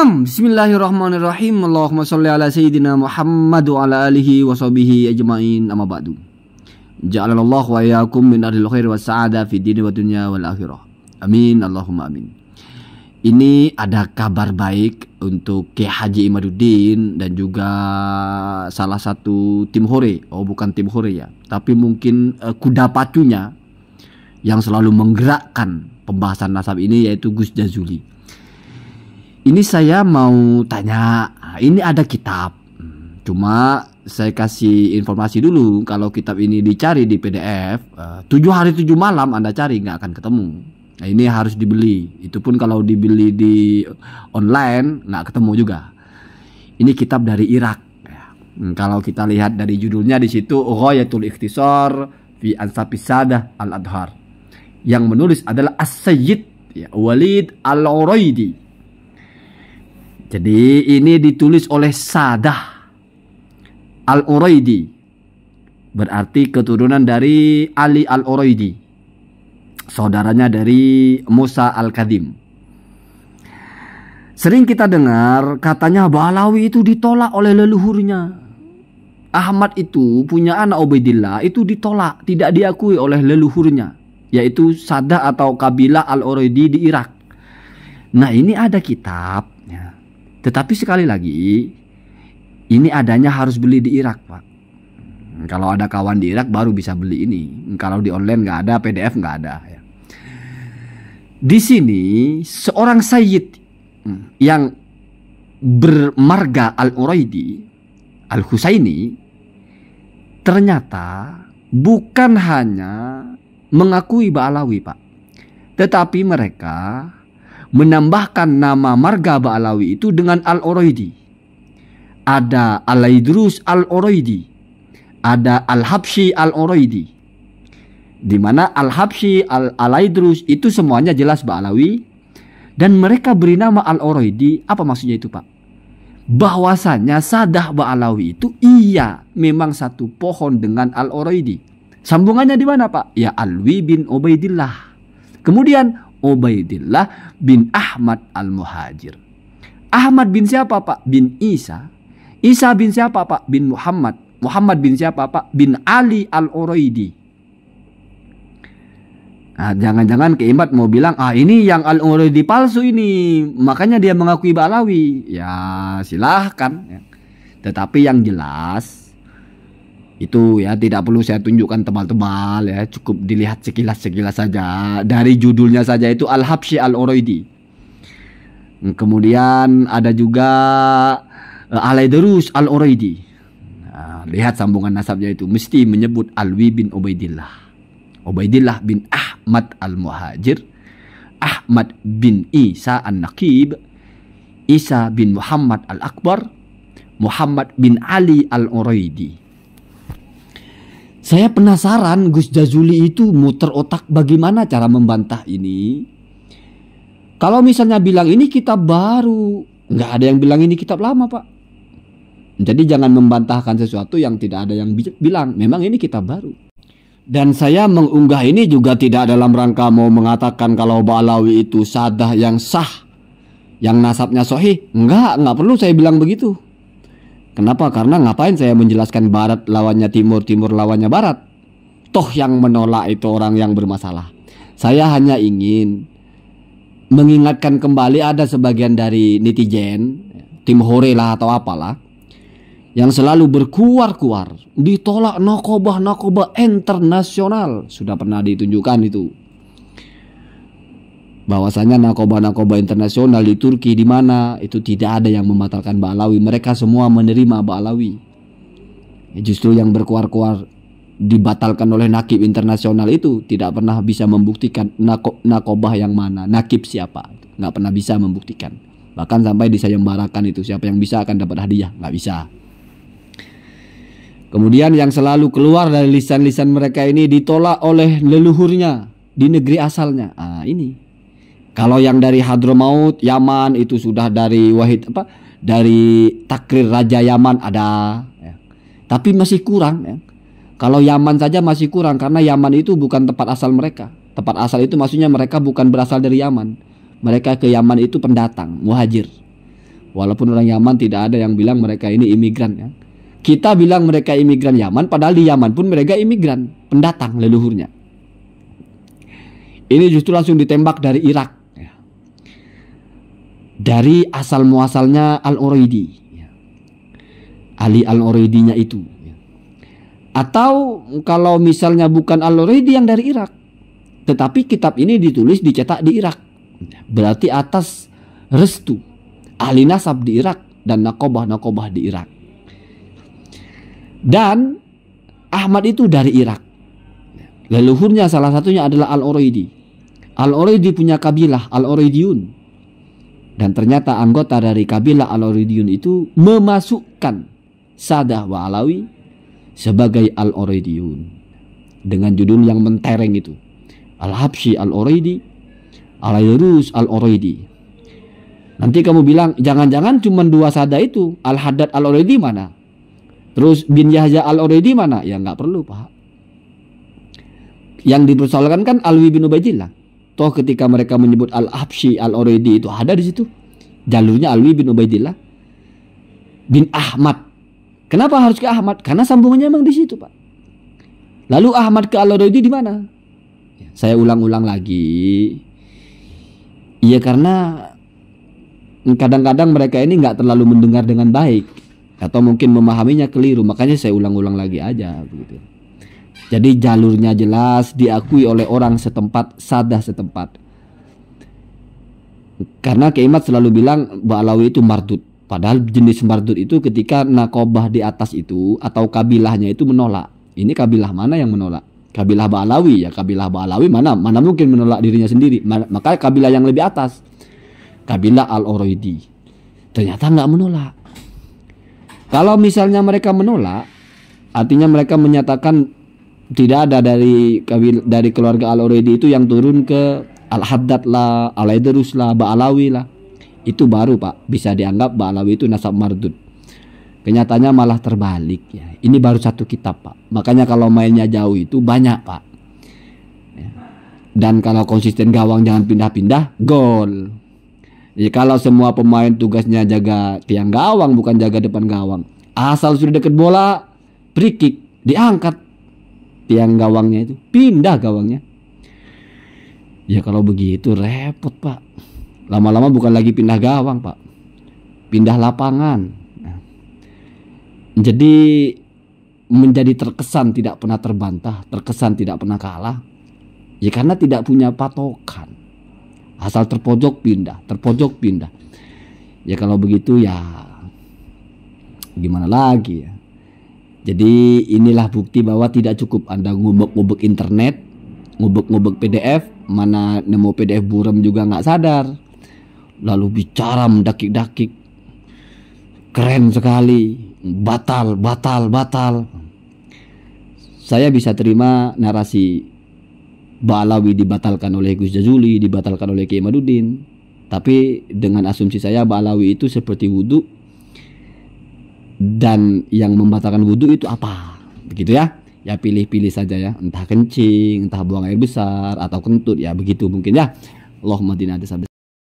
Bismillahirrahmanirrahim. Allahumma shalli ala sayyidina Muhammad wa ala alihi wa sahbihi ajmain. Amma ba'du. Ja'alallahu wa iyyakum min ahli khair was sa'ada fid din wa dunya wal akhirah. Amin. Allahumma amin. Ini ada kabar baik untuk Ki Haji Imaduddin dan juga salah satu tim Hore. Oh, bukan tim Hore ya, tapi mungkin uh, kuda pacunya yang selalu menggerakkan pembahasan nasab ini yaitu Gus Jazuli ini saya mau tanya, ini ada kitab. Cuma saya kasih informasi dulu kalau kitab ini dicari di PDF, eh, tujuh hari tujuh malam Anda cari nggak akan ketemu. Nah, ini harus dibeli. Itu pun kalau dibeli di online nggak ketemu juga. Ini kitab dari Irak. Hmm, kalau kita lihat dari judulnya di situ Ghayatul Ikhtisar fi Ansapisadah Al-Adhar. Yang menulis adalah As-Sayyid ya, Walid al Oroidi. Jadi ini ditulis oleh Sadah Al-Uraidi berarti keturunan dari Ali Al-Uraidi saudaranya dari Musa Al-Kadim Sering kita dengar katanya Balawi itu ditolak oleh leluhurnya Ahmad itu punya anak Ubaidillah itu ditolak tidak diakui oleh leluhurnya yaitu Sadah atau kabilah Al-Uraidi di Irak Nah ini ada kitab tetapi sekali lagi, ini adanya harus beli di Irak, Pak. Hmm, kalau ada kawan di Irak baru bisa beli ini. Hmm, kalau di online nggak ada, PDF nggak ada. Ya. Di sini seorang Sayyid hmm, yang bermarga Al-Uraidi, Al-Husaini, ternyata bukan hanya mengakui Ba'alawi, Pak. Tetapi mereka menambahkan nama marga Ba'alawi itu dengan Al-Oroidi. Ada Al-Idrus Al-Oroidi. Ada Al-Habsyi Al-Oroidi. Di mana Al-Habsyi, Al-Alaidrus itu semuanya jelas Ba'alawi. Dan mereka beri nama Al-Oroidi. Apa maksudnya itu Pak? bahwasannya Sadah Ba'alawi itu iya memang satu pohon dengan Al-Oroidi. Sambungannya di mana Pak? Ya Alwi bin Ubaidillah. Kemudian Ubaidillah bin Ahmad al-Muhajir. Ahmad bin siapa pak? Bin Isa. Isa bin siapa pak? Bin Muhammad. Muhammad bin siapa pak? Bin Ali al-Uraidi. Nah, jangan-jangan keimat mau bilang, ah ini yang al-Uraidi palsu ini. Makanya dia mengakui Balawi. Ya silahkan. Tetapi yang jelas itu ya tidak perlu saya tunjukkan tebal-tebal ya cukup dilihat sekilas-sekilas saja dari judulnya saja itu al habsyi al oroidi kemudian ada juga al eh, Alaiderus al oroidi nah, lihat sambungan nasabnya itu mesti menyebut Alwi bin Ubaidillah Ubaidillah bin Ahmad al Muhajir Ahmad bin Isa an Nakib Isa bin Muhammad al Akbar Muhammad bin Ali al Oroidi saya penasaran Gus Jazuli itu muter otak bagaimana cara membantah ini. Kalau misalnya bilang ini kitab baru, nggak ada yang bilang ini kitab lama pak. Jadi jangan membantahkan sesuatu yang tidak ada yang bilang. Memang ini kitab baru. Dan saya mengunggah ini juga tidak dalam rangka mau mengatakan kalau Balawi itu sadah yang sah. Yang nasabnya sohih. Enggak, enggak perlu saya bilang begitu. Kenapa? Karena ngapain saya menjelaskan barat lawannya timur, timur lawannya barat? Toh yang menolak itu orang yang bermasalah. Saya hanya ingin mengingatkan kembali ada sebagian dari netizen, tim hore lah atau apalah, yang selalu berkuar-kuar ditolak nakobah-nakobah internasional. Sudah pernah ditunjukkan itu bahwasanya nakoba nakoba internasional di Turki di mana itu tidak ada yang membatalkan Balawi. Mereka semua menerima Balawi. Justru yang berkuar-kuar dibatalkan oleh nakib internasional itu tidak pernah bisa membuktikan nakobah yang mana, nakib siapa, nggak pernah bisa membuktikan. Bahkan sampai disayembarakan itu siapa yang bisa akan dapat hadiah, nggak bisa. Kemudian yang selalu keluar dari lisan-lisan mereka ini ditolak oleh leluhurnya di negeri asalnya. Ah ini kalau yang dari Hadramaut, Yaman itu sudah dari Wahid apa? Dari Takrir Raja Yaman ada. Ya. Tapi masih kurang. Ya. Kalau Yaman saja masih kurang karena Yaman itu bukan tempat asal mereka. Tempat asal itu maksudnya mereka bukan berasal dari Yaman. Mereka ke Yaman itu pendatang, muhajir. Walaupun orang Yaman tidak ada yang bilang mereka ini imigran ya. Kita bilang mereka imigran Yaman, padahal di Yaman pun mereka imigran, pendatang leluhurnya. Ini justru langsung ditembak dari Irak dari asal muasalnya Al-Uraidi. Ali Al-Uraidinya itu. Atau kalau misalnya bukan Al-Uraidi yang dari Irak, tetapi kitab ini ditulis dicetak di Irak. Berarti atas restu ahli nasab di Irak dan nakobah-nakobah di Irak. Dan Ahmad itu dari Irak. Leluhurnya salah satunya adalah Al-Uraidi. Al-Uraidi punya kabilah Al-Uraidiun dan ternyata anggota dari kabilah Al-Oridiyun itu memasukkan Sadah wa Alawi sebagai Al-Oridiyun. Dengan judul yang mentereng itu. al Habsi Al-Oridi, al yurus Al-Oridi. Nanti kamu bilang, jangan-jangan cuma dua sada itu. Al-Haddad Al-Oridi mana? Terus bin Yahya Al-Oridi mana? Ya nggak perlu, Pak. Yang dipersoalkan kan Alwi bin Ubaidillah. Toh ketika mereka menyebut Al-Habsyi Al-Uraidi itu ada di situ. Jalurnya Alwi bin Ubaidillah bin Ahmad. Kenapa harus ke Ahmad? Karena sambungannya emang di situ, Pak. Lalu Ahmad ke Al-Uraidi di mana? Ya, saya ulang-ulang lagi. Iya karena kadang-kadang mereka ini nggak terlalu mendengar dengan baik atau mungkin memahaminya keliru makanya saya ulang-ulang lagi aja begitu jadi jalurnya jelas diakui oleh orang setempat, sadah setempat. Karena keimat selalu bilang Ba'alawi itu mardut. Padahal jenis mardut itu ketika nakobah di atas itu atau kabilahnya itu menolak. Ini kabilah mana yang menolak? Kabilah Ba'alawi ya kabilah Ba'alawi mana mana mungkin menolak dirinya sendiri. Maka kabilah yang lebih atas. Kabilah Al-Oroidi. Ternyata nggak menolak. Kalau misalnya mereka menolak, artinya mereka menyatakan tidak ada dari kabil dari keluarga Al uraidi itu yang turun ke Al Haddad lah, Al Idrus lah, Ba'alawi lah. Itu baru Pak bisa dianggap Ba'alawi itu nasab mardud. Kenyataannya malah terbalik ya. Ini baru satu kitab Pak. Makanya kalau mainnya jauh itu banyak Pak. Ya. Dan kalau konsisten gawang jangan pindah-pindah, gol. Ya, kalau semua pemain tugasnya jaga tiang gawang bukan jaga depan gawang. Asal sudah deket bola, free kick diangkat tiang gawangnya itu pindah gawangnya ya kalau begitu repot pak lama-lama bukan lagi pindah gawang pak pindah lapangan nah. jadi menjadi terkesan tidak pernah terbantah terkesan tidak pernah kalah ya karena tidak punya patokan asal terpojok pindah terpojok pindah ya kalau begitu ya gimana lagi ya jadi inilah bukti bahwa tidak cukup Anda ngubek-ngubek internet, ngubek-ngubek PDF, mana nemu PDF buram juga nggak sadar. Lalu bicara mendakik-dakik. Keren sekali. Batal, batal, batal. Saya bisa terima narasi Balawi dibatalkan oleh Gus Jazuli, dibatalkan oleh Kiai Madudin. Tapi dengan asumsi saya Balawi itu seperti wudhu dan yang membatalkan wudhu itu apa begitu ya ya pilih-pilih saja ya entah kencing entah buang air besar atau kentut ya begitu mungkin ya Allahumma dina